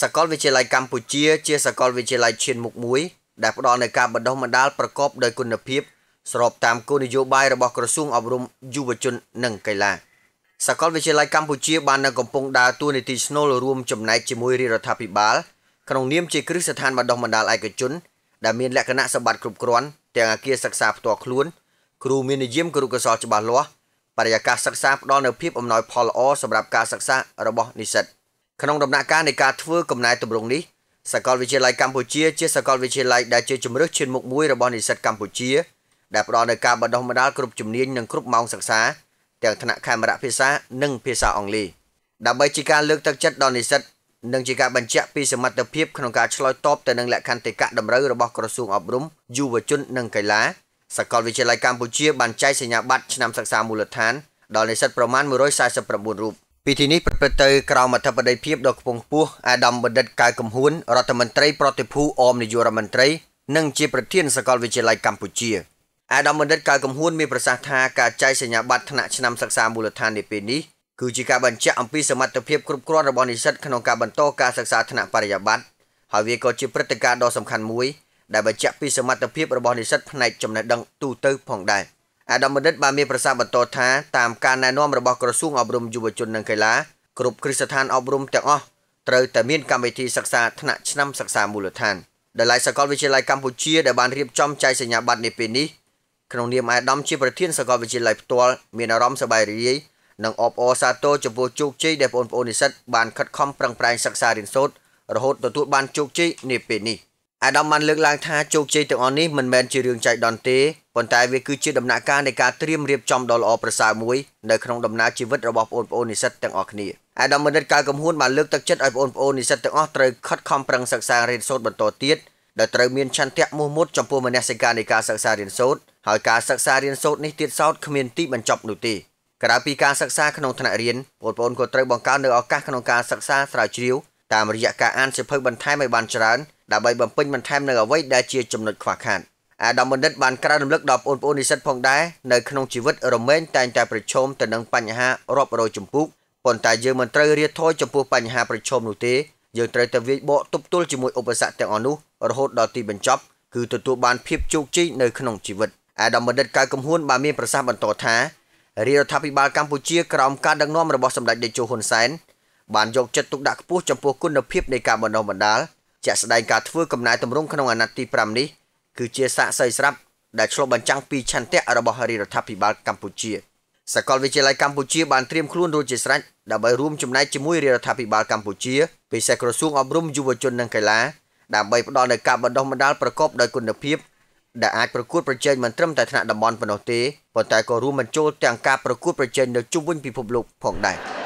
សាកលវិទ្យាល័យកម្ពុជាជាសាកលវិទ្យាល័យឈានមុខមួយដែលផ្ដល់នូវការបណ្ដុះបណ្ដាលប្រកបដោយគុណភាពស្របតាមគោលនយោបាយរបស់ក្រសួងអប់រំយុវជននិងកីឡាសាកលវិទ្យាល័យកម្ពុជាបាននៅកំពុងដើរតួនាទីស្នូលរួមចំណែកជាមួយរាជរដ្ឋាភិបាលក្នុងនាមជាគ្រឹះស្ថានបណ្ដុះបណ្ដាលឯកជន ដែលមានលក្ខណៈសម្បត្តិគ្រប់គ្រាន់ទាំងអាគារសិក្សាផ្ទាល់ខ្លួន គ្រូមាននិយមគ្រូកសលច្បាស់លាស់បរិយាកាសសិក្សាផ្ដល់នូវភាពអំណោយផលល្អសម្រាប់ការសិក្សារបស់និស្សិត។ក្នុងដំណាក់កាលនៃការធ្វើកំណែទម្រង់នេះសាកលវិទ្យាល័យកម្ពុជាជាសាកលវិទ្យាល័យដែលជាជំរើសឈានមុខមួយរបស់និស្សិតកម្ពុជា ដែលផ្ដល់នូវការបណ្ដុះបណ្ដាលគ្រប់ជំនាញនិងគ្រប់ម៉ោងសិក្សាទាំងថ្នាក់ខេមរៈភាសានិងភាសាអង់គ្លេសដើម្បីជាការលើកទឹកចិត្តដល់និស្សិតនិងជាការបញ្ជាក់ពីសមត្ថភាពក្នុងការឆ្លើយតបទៅនឹងលក្ខន្តិកៈតម្រូវរបស់ក្រសួងអប់រំយុវជននិងកីឡាសាកលវិទ្យាល័យកម្ពុជាបានចែកសញ្ញាបត្រឆ្នាំសិក្សាមូលដ្ឋានដល់និស្សិតប្រមាណ149រូបពិធីនេះប្រព្រឹត្តទៅក្រោមអធិបតីភាពដ៏ខ្ពង់ខ្ពស់អាដាមបណ្ឌិតកៅកំហួនរដ្ឋមន្ត្រីប្រតិភូអមនាយករដ្ឋមន្ត្រីនិងជាប្រធានសាកលវិទ្យាល័យកម្ពុជាអាដាមបណ្ឌិតកៅកំហួនមានប្រសាសន៍ថាការចែកសញ្ញាបត្រថ្នាក់ឆ្នាំសិក្សាមូលដ្ឋាននាពេលនេះគឺជាការបញ្ជាក់អំពីសមត្ថភាពគ្រប់គ្រាន់របស់និស្សិតក្នុងការបន្តការសិក្សាថ្នាក់បរិញ្ញាបត្រហើយវាក៏ជាព្រឹត្តិការណ៍ដ៏សំខាន់មួយដែលបញ្ជាក់ពីសមត្ថភាពរបស់និស្សិតផ្នែកចំណេះដឹងទូទៅ ផងដែរ។អាដាមបណ្ឌិតបានមានប្រសាសន៍បន្តថាតាមការណែនាំរបស់ក្រសួងអប់រំយុវជននិងកីឡាគ្រប់គ្រឹះស្ថានអប់រំទាំងអស់ត្រូវតែមានកម្មវិធីសិក្សាថ្នាក់ឆ្នាំសិក្សាមូលដ្ឋានដែលឡាយសាកលវិទ្យាល័យកម្ពុជាដែលបានរៀបចំចែកសញ្ញាបត្រនេះពេលនេះក្នុងនាមអាដាមជា ប្រធានសាកលវិទ្យាល័យផ្ទាល់មានអារម្មណ៍សប្បាយរីករាយនិងអបអរសាទរចំពោះជោគជ័យដែលបងប្អូននិស្សិត បានខិតខំប្រឹងប្រែងសិក្សារៀនសូត្ររហូតទទួលបានជោគជ័យនាពេលនេះអាដាមបានលើកឡើងថាជោគជ័យទាំងអស់នេះមិនមែនជារឿងចៃដន្យទេប៉ុន្តែវាគឺជាដំណាក់កាលនៃការត្រៀមរៀបចំដ៏ល្អប្រសើរមួយនៅក្នុងដំណើរជីវិតរបស់បងប្អូននិស្សិតទាំងអស់គ្នាអាដាមមនិតកៅកំហួនបានលើកទឹកចិត្តឲ្យបងប្អូននិស្សិតទាំងអស់ត្រូវខិតខំប្រឹងសិក្សារៀនសូត្របន្តទៀតដែលត្រូវមានឆន្ទៈមោះមុតចំពោះមនសិការនៃការសិក្សារៀនសូត្រហើយការសិក្សារៀនសូត្រនេះទៀតសោតគ្មានទីបញ្ចប់នោះទេក្រៅពីការសិក្សាក្នុងថ្នាក់រៀនបងប្អូនក៏ត្រូវបង្កើននូវឱកាសក្នុងការសិក្សាស្រាវជ្រាវតាមរយៈការអានសៀវភៅបន្ថែមឲ្យបានច្រើនដើម្បីបំពេញបន្ថែមនៅអ្វីដែលជាចំណុចខ្វះខាតអាដាមបណ្ឌិតបានក្រើនរំលឹកដល់បងប្អូននិស្សិតផងដែរនៅក្នុងជីវិត រមែងតែងតែប្រឈមទៅនឹងបញ្ហារាប់រយជំពូកប៉ុន្តែយើងមិនត្រូវរាថយចំពោះបញ្ហាប្រឈមនោះទេយើងត្រូវតែវាយបកទប់ទល់ជាមួយឧបសគ្គទាំងអស់នោះរហូតដល់ទីបញ្ចប់គឺទទួលបានភាពជោគជ័យនៅក្នុងជីវិតអាដាមបណ្ឌិតកៅកំហួនបានមានប្រសាសន៍បន្តថារាជរដ្ឋាភិបាលកម្ពុជាក្រោមការដឹកនាំរបស់សម្ដេចតេជោហ៊ុនសែនបានយកចិត្តទុកដាក់ខ្ពស់ចំពោះគុណភាពនៃការបណ្ដុះបណ្ដាលជាក់ស្ដែងការធ្វើកំណែទម្រង់ក្នុងអាណត្តិទី5នេះគឺជាសាកសីស្រាប់ដែលឆ្លុះបញ្ចាំងពីឆន្ទៈរបស់រដ្ឋាភិបាលកម្ពុជាសកលវិទ្យាល័យកម្ពុជាបានត្រៀមខ្លួនរួចជាស្រេចដើម្បីរួមចំណែកជាមួយរដ្ឋាភិបាលកម្ពុជាពិសេសក្រសួងអប់រំយុវជននិងកីឡាដើម្បីផ្ដល់នូវការបណ្ដុះបណ្ដាលប្រកបដោយគុណភាពដែលអាចប្រកួតប្រជែងមិនត្រឹមតែថ្នាក់តំបន់ប៉ុណ្ណោះទេប៉ុន្តែក៏រួមបញ្ចូលទាំងការប្រកួតប្រជែងនៅជុំវិញពិភពលោកផងដែរ។